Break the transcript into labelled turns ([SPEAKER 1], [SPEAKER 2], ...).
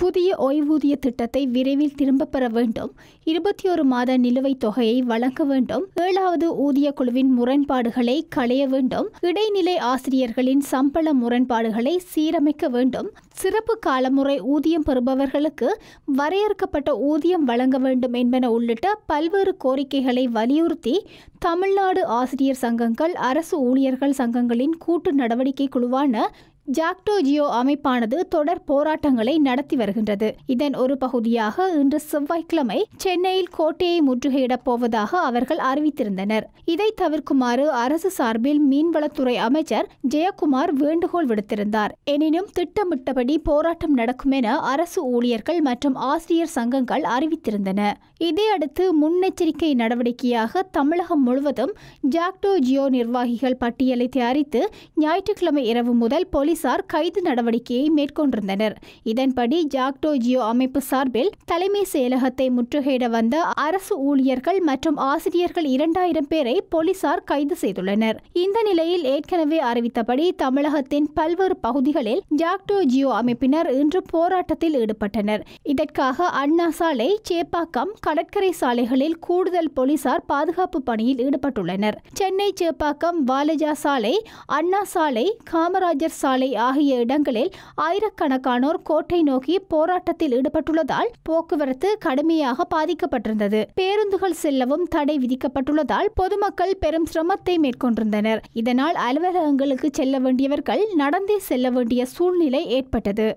[SPEAKER 1] புதிய ஓய்வூதிய திட்டத்தை விரைவில் திரும்பப் பெற வேண்டும் இருபத்தி ஒரு மாத நிலுவைத் தொகையை வழங்க வேண்டும் ஏழாவது ஊதிய குழுவின் முரண்பாடுகளை களைய வேண்டும் இடைநிலை ஆசிரியர்களின் சம்பள முரண்பாடுகளை சீரமைக்க வேண்டும் சிறப்பு காலமுறை ஊதியம் பெறுபவர்களுக்கு வரையறுக்கப்பட்ட ஊதியம் வழங்க வேண்டும் என்பன உள்ளிட்ட பல்வேறு கோரிக்கைகளை வலியுறுத்தி தமிழ்நாடு ஆசிரியர் சங்கங்கள் அரசு ஊழியர்கள் சங்கங்களின் கூட்டு நடவடிக்கை குழுவான ஜாக்டோஜியோ அமைப்பானது தொடர் போராட்டங்களை நடத்தி வருகின்றது இதன் ஒரு பகுதியாக இன்று செவ்வாய்க்கிழமை சென்னையில் கோட்டையை முற்றுகையிடப் போவதாக அவர்கள் அறிவித்திருந்தனர் இதை தவிர்க்குமாறு அரசு சார்பில் மீன்வளத்துறை அமைச்சர் ஜெயக்குமார் வேண்டுகோள் விடுத்திருந்தார் எனினும் திட்டமிட்டபடி போராட்டம் நடக்கும் என அரசு ஊழியர்கள் மற்றும் ஆசிரியர் சங்கங்கள் அறிவித்திருந்தன இதையடுத்து முன்னெச்சரிக்கை நடவடிக்கையாக தமிழகம் முழுவதும் ஜாக்டோ ஜியோ நிர்வாகிகள் பட்டியலை தயாரித்து ஞாயிற்றுக்கிழமை இரவு முதல் போலீஸ் போலீசார் கைது நடவடிக்கையை மேற்கொண்டிருந்தனர் இதன்படி ஜாக்டோ ஜியோ அமைப்பு சார்பில் தலைமை செயலகத்தை முற்றுகையிட வந்த அரசு ஊழியர்கள் மற்றும் ஆசிரியர்கள் இரண்டாயிரம் பேரை போலீசார் கைது செய்துள்ளனர் இந்த நிலையில் ஏற்கனவே அறிவித்தபடி தமிழகத்தின் பல்வேறு பகுதிகளில் ஜாக்டோ ஜியோ அமைப்பினர் இன்று போராட்டத்தில் ஈடுபட்டனர் இதற்காக அண்ணா சாலை சேப்பாக்கம் கடற்கரை சாலைகளில் கூடுதல் போலீசார் பாதுகாப்பு பணியில் ஈடுபட்டுள்ளனர் சென்னை சேப்பாக்கம் வாலஜா சாலை அண்ணா சாலை காமராஜர் சாலை ஆகிய இடங்களில் ஆயிரக்கணக்கானோர் கோட்டை நோக்கி போராட்டத்தில் ஈடுபட்டுள்ளதால் போக்குவரத்து கடுமையாக பாதிக்கப்பட்டிருந்தது பேருந்துகள் செல்லவும் தடை விதிக்கப்பட்டுள்ளதால் பொதுமக்கள் பெரும் சிரமத்தை மேற்கொண்டிருந்தனர் இதனால் அலுவலகங்களுக்கு செல்ல வேண்டியவர்கள் நடந்தே செல்ல வேண்டிய சூழ்நிலை ஏற்பட்டது